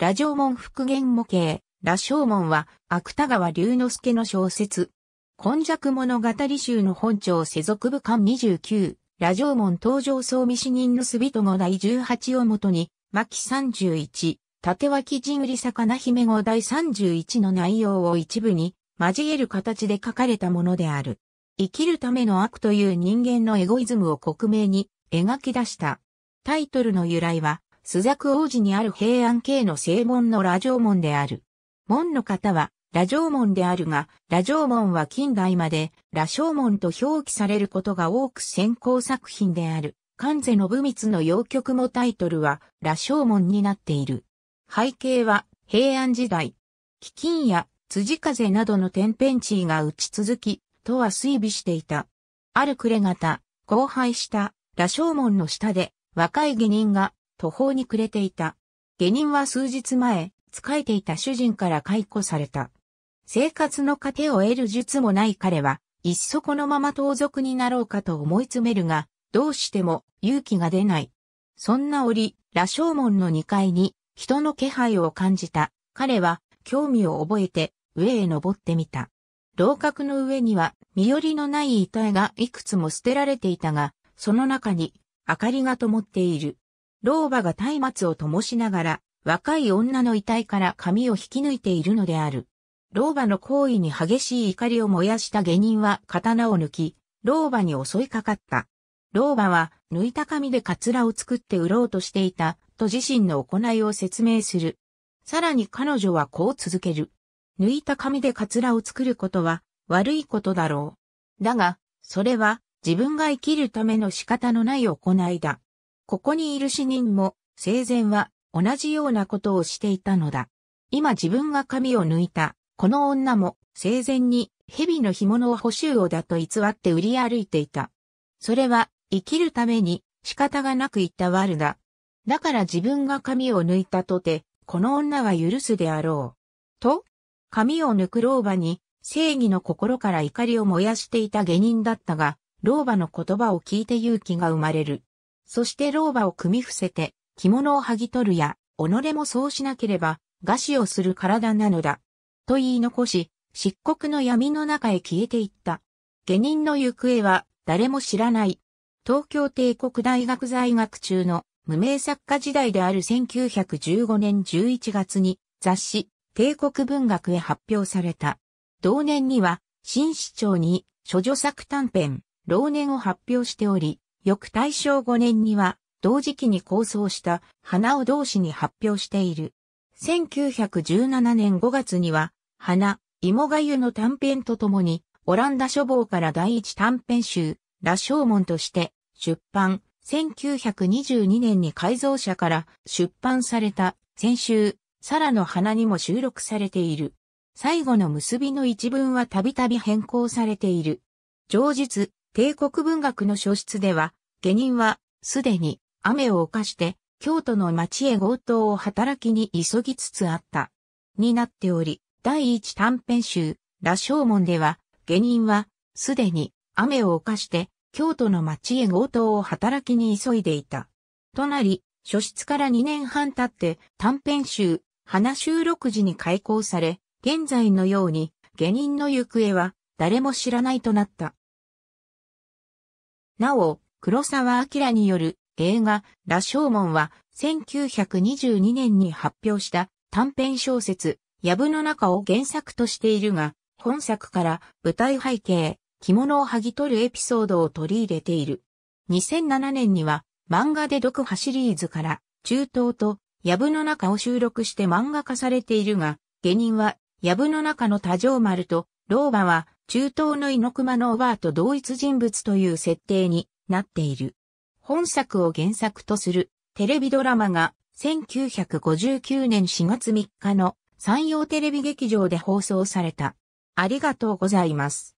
羅城門復元模型、羅生門は、芥川龍之介の小説。今弱物語集の本庁世俗部二29、羅城門登場総見死人のすびと語第18をもとに、巻31、縦脇陣売り魚姫号第31の内容を一部に交える形で書かれたものである。生きるための悪という人間のエゴイズムを克明に描き出した。タイトルの由来は、朱雀王子にある平安系の正門の羅城門である。門の方は、羅城門であるが、羅城門は近代まで、羅生門と表記されることが多く先行作品である。関の信光の洋曲もタイトルは、羅生門になっている。背景は、平安時代。飢饉や、辻風などの天変地異が打ち続き、とは推備していた。ある暮れ方、荒廃した、羅生門の下で、若い下人が、途方に暮れていた。下人は数日前、仕えていた主人から解雇された。生活の糧を得る術もない彼は、いっそこのまま盗賊になろうかと思い詰めるが、どうしても勇気が出ない。そんな折、羅生門の2階に人の気配を感じた。彼は興味を覚えて上へ登ってみた。楼閣の上には身寄りのない遺体がいくつも捨てられていたが、その中に明かりが灯っている。老婆が松明を灯しながら、若い女の遺体から髪を引き抜いているのである。老婆の行為に激しい怒りを燃やした下人は刀を抜き、老婆に襲いかかった。老婆は抜いた髪でカツラを作って売ろうとしていた、と自身の行いを説明する。さらに彼女はこう続ける。抜いた髪でカツラを作ることは悪いことだろう。だが、それは自分が生きるための仕方のない行いだ。ここにいる死人も、生前は同じようなことをしていたのだ。今自分が髪を抜いた、この女も、生前に蛇の干物を補修をだと偽って売り歩いていた。それは、生きるために仕方がなく言った悪だ。だから自分が髪を抜いたとて、この女は許すであろう。と、髪を抜く老婆に、正義の心から怒りを燃やしていた下人だったが、老婆の言葉を聞いて勇気が生まれる。そして老婆を組み伏せて、着物を剥ぎ取るや、己もそうしなければ、餓死をする体なのだ。と言い残し、漆黒の闇の中へ消えていった。下人の行方は誰も知らない。東京帝国大学在学中の無名作家時代である1915年11月に雑誌帝国文学へ発表された。同年には新市長に諸女作短編老年を発表しており、翌大正5年には、同時期に構想した花を同士に発表している。1917年5月には、花、芋がゆの短編とともに、オランダ書房から第一短編集、羅生門として出版、1922年に改造者から出版された、先週、サラの花にも収録されている。最後の結びの一文はたびたび変更されている。上述、帝国文学の書室では、下人は、すでに、雨を犯して、京都の町へ強盗を働きに急ぎつつあった。になっており、第一短編集、羅生門では、下人は、すでに、雨を犯して、京都の町へ強盗を働きに急いでいた。となり、初出から2年半経って短編集、花収録時に開講され、現在のように、下人の行方は誰も知らないとなった。なお、黒沢明による映画、羅生門は1922年に発表した短編小説、藪の中を原作としているが、本作から舞台背景、着物を剥ぎ取るエピソードを取り入れている。2007年には漫画で読破シリーズから中東と藪の中を収録して漫画化されているが、下人は藪の中の多条丸と老婆は中東の猪熊のおばあと同一人物という設定になっている。本作を原作とするテレビドラマが1959年4月3日の山陽テレビ劇場で放送された。ありがとうございます。